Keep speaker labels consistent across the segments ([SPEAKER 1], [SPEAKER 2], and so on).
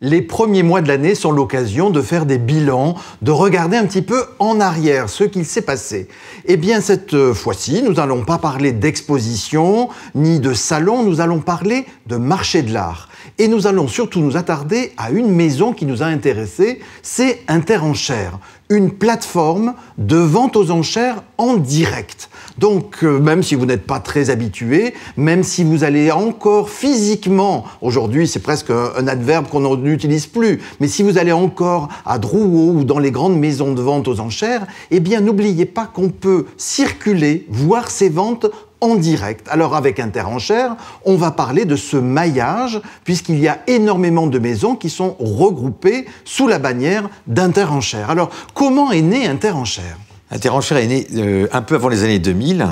[SPEAKER 1] Les premiers mois de l'année sont l'occasion de faire des bilans, de regarder un petit peu en arrière ce qu'il s'est passé. Eh bien, cette euh, fois-ci, nous n'allons pas parler d'exposition ni de salon, nous allons parler de marché de l'art. Et nous allons surtout nous attarder à une maison qui nous a intéressé, c'est Interenchères, une plateforme de vente aux enchères en direct. Donc euh, même si vous n'êtes pas très habitué, même si vous allez encore physiquement, aujourd'hui c'est presque un, un adverbe qu'on n'utilise plus, mais si vous allez encore à Drouot ou dans les grandes maisons de vente aux enchères, eh bien n'oubliez pas qu'on peut circuler, voir ces ventes en direct. Alors avec Interenchère, on va parler de ce maillage, puisqu'il y a énormément de maisons qui sont regroupées sous la bannière d'Interenchère. Alors comment est né Interenchère Interenchère est né euh, un peu avant les années 2000,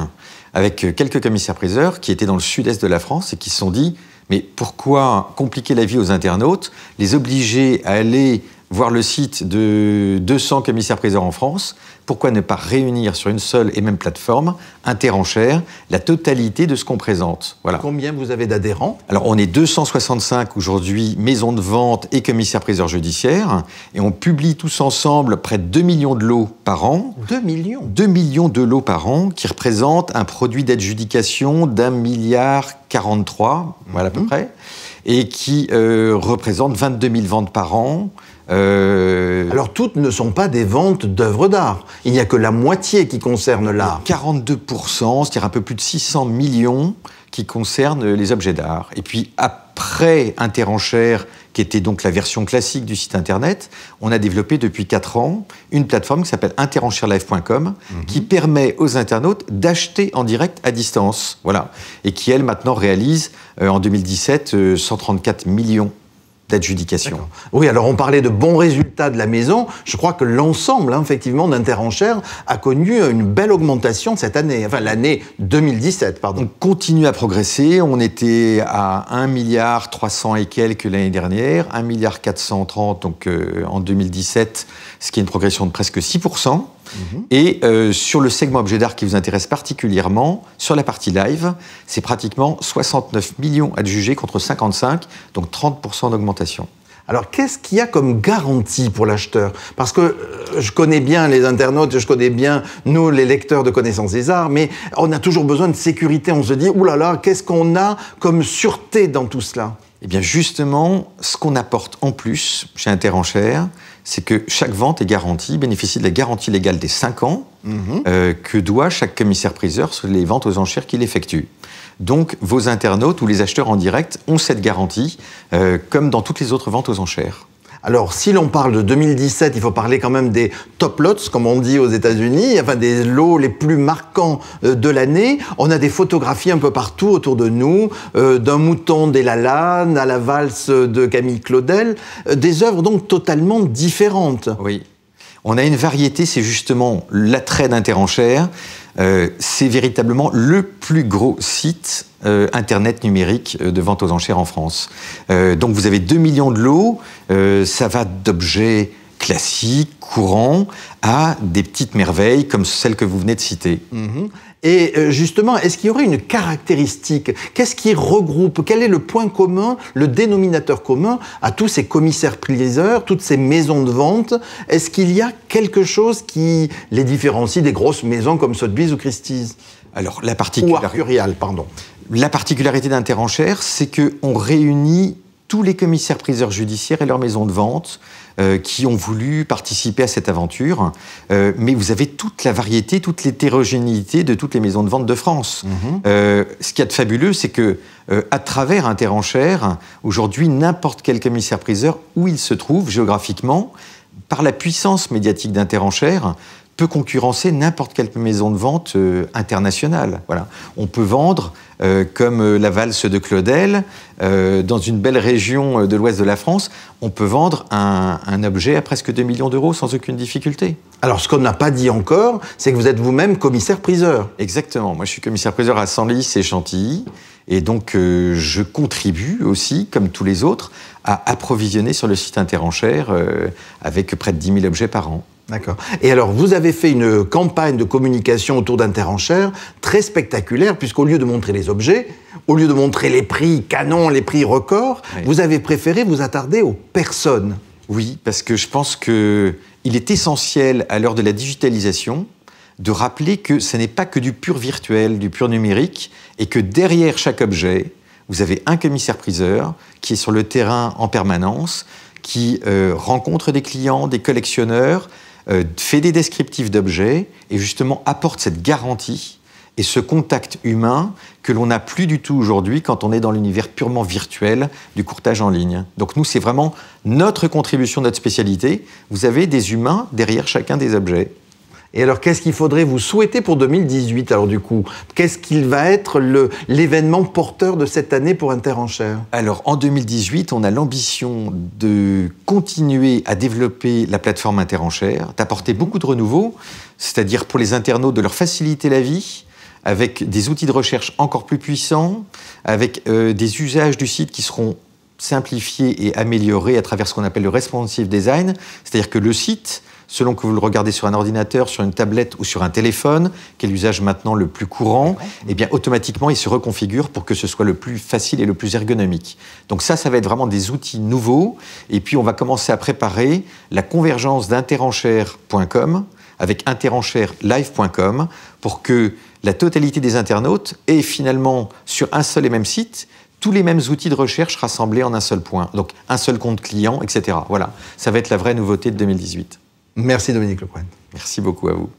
[SPEAKER 1] avec euh, quelques commissaires-priseurs qui étaient dans le sud-est de la France et qui se sont dit, mais pourquoi compliquer la vie aux internautes, les obliger à aller voir le site de 200 commissaires-priseurs en France, pourquoi ne pas réunir sur une seule et même plateforme, interenchère, la totalité de ce qu'on présente voilà. Combien vous avez d'adhérents Alors, on est 265 aujourd'hui, maisons de vente et commissaires-priseurs judiciaires, et on publie tous ensemble près de 2 millions de lots par an. 2 millions 2 millions de lots par an qui représentent un produit d'adjudication d'un milliard 43, voilà à peu mmh. près, et qui euh, représente 22 000 ventes par an, euh, Alors toutes ne sont pas des ventes d'œuvres d'art. Il n'y a que la moitié qui concerne l'art. 42%, c'est-à-dire un peu plus de 600 millions qui concernent les objets d'art. Et puis après Interenchère, qui était donc la version classique du site internet, on a développé depuis 4 ans une plateforme qui s'appelle interenchèrelive.com, mhm. qui permet aux internautes d'acheter en direct à distance. Voilà. Et qui, elle, maintenant réalise euh, en 2017 134 euh, millions d'adjudication. Oui, alors on parlait de bons résultats de la maison. Je crois que l'ensemble, hein, effectivement, d'Interenchères a connu une belle augmentation cette année, enfin l'année 2017, pardon. On continue à progresser. On était à 1 milliard 300 et quelques l'année dernière, 1 milliard 430 donc euh, en 2017, ce qui est une progression de presque 6 Mhm. Et euh, sur le segment objet d'art qui vous intéresse particulièrement, sur la partie live, c'est pratiquement 69 millions à juger contre 55, donc 30% d'augmentation. Alors, qu'est-ce qu'il y a comme garantie pour l'acheteur Parce que euh, je connais bien les internautes, je connais bien nous, les lecteurs de connaissances des arts, mais on a toujours besoin de sécurité. On se dit, là là, qu'est-ce qu'on a comme sûreté dans tout cela eh bien justement, ce qu'on apporte en plus chez Interenchère, c'est que chaque vente est garantie, bénéficie de la garantie légale des 5 ans mhm. euh, que doit chaque commissaire-priseur sur les ventes aux enchères qu'il effectue. Donc vos internautes ou les acheteurs en direct ont cette garantie, euh, comme dans toutes les autres ventes aux enchères. Alors, si l'on parle de 2017, il faut parler quand même des top lots, comme on dit aux États-Unis, enfin des lots les plus marquants euh, de l'année. On a des photographies un peu partout autour de nous, euh, d'un mouton des d'Elalane à la valse de Camille Claudel, euh, des œuvres donc totalement différentes. Oui. On a une variété, c'est justement l'attrait d'interenchère. Euh, c'est véritablement le plus gros site euh, Internet numérique euh, de vente aux enchères en France. donc vous avez 2 millions de lots, ça va d'objets classique, courant, à des petites merveilles comme celles que vous venez de citer. Mhm. Et euh, justement, est-ce qu'il y aurait une caractéristique Qu'est-ce qui regroupe Quel est le point commun, le dénominateur commun à tous ces commissaires-priseurs, toutes ces maisons de vente Est-ce qu'il y a quelque chose qui les différencie des grosses maisons comme Sotheby's ou Christie's Alors, la particularité... Ou Arcurial, pardon. La particularité d'Interenchère, c'est qu'on réunit tous les commissaires-priseurs judiciaires et leurs maisons de vente euh, qui ont voulu participer à cette aventure. Euh, mais vous avez toute la variété, toute l'hétérogénéité de toutes les maisons de vente de France. Mhm. Euh, ce qu'il y a de fabuleux, c'est que à travers Interenchère, aujourd'hui, n'importe quel commissaire-priseur, où il se trouve géographiquement, par la puissance médiatique d'Interenchère, peut concurrencer n'importe quelle maison de vente internationale. Voilà. On peut vendre euh, comme euh, la valse de Claudel, euh, dans une belle région de l'ouest de la France, on peut vendre un, objet à presque 2 millions d'euros sans aucune difficulté. Alors, ce qu'on n'a pas dit encore, c'est que vous êtes vous-même commissaire-priseur. Exactement. Moi, je suis commissaire-priseur à Senlis et Chantilly. Et donc, je contribue aussi, comme tous les autres, à approvisionner sur le site Interenchère avec près de 10 000 objets par an. D'accord. Et alors, vous avez fait une campagne de communication autour d'Interenchère très spectaculaire, puisqu'au lieu de montrer les objets, au lieu de montrer les prix canons, les prix records, vous avez préféré vous attarder aux personnes. Oui, parce que je pense que il est essentiel à l'heure de la digitalisation de rappeler que ce n'est pas que du pur virtuel, du pur numérique, et que derrière chaque objet, vous avez un commissaire-priseur qui est sur le terrain en permanence, qui euh, rencontre des clients, des collectionneurs, euh, fait des descriptifs d'objets et justement apporte cette garantie et ce contact humain que l'on n'a plus du tout aujourd'hui quand on est dans l'univers purement virtuel du courtage en ligne. Donc nous, c'est vraiment notre contribution, notre spécialité. Vous avez des humains derrière chacun des objets. Et alors, qu'est-ce qu'il faudrait vous souhaiter pour 2018 Alors, du coup, qu'est-ce qu'il va être l'événement porteur de cette année pour Interenchère Alors, en 2018, on a l'ambition de continuer à développer la plateforme Interenchère, d'apporter beaucoup de renouveau, c'est-à-dire pour les internautes de leur faciliter la vie, avec des outils de recherche encore plus puissants, avec euh, des usages du site qui seront simplifiés et améliorés à travers ce qu'on appelle le responsive design, c'est-à-dire que le site selon que vous le regardez sur un ordinateur, sur une tablette ou sur un téléphone, qui est l'usage maintenant le plus courant, eh bien automatiquement il se reconfigure pour que ce soit le plus facile et le plus ergonomique. Donc ça, ça va être vraiment des outils nouveaux. Et puis on va commencer à préparer la convergence d'interenchères.com avec interenchèreslive.com pour que la totalité des internautes ait finalement sur un seul et même site tous les mêmes outils de recherche rassemblés en un seul point. Donc un seul compte client, etc. Voilà, ça va être la vraie nouveauté de 2018. Merci Dominique Lecoine. Merci beaucoup à vous.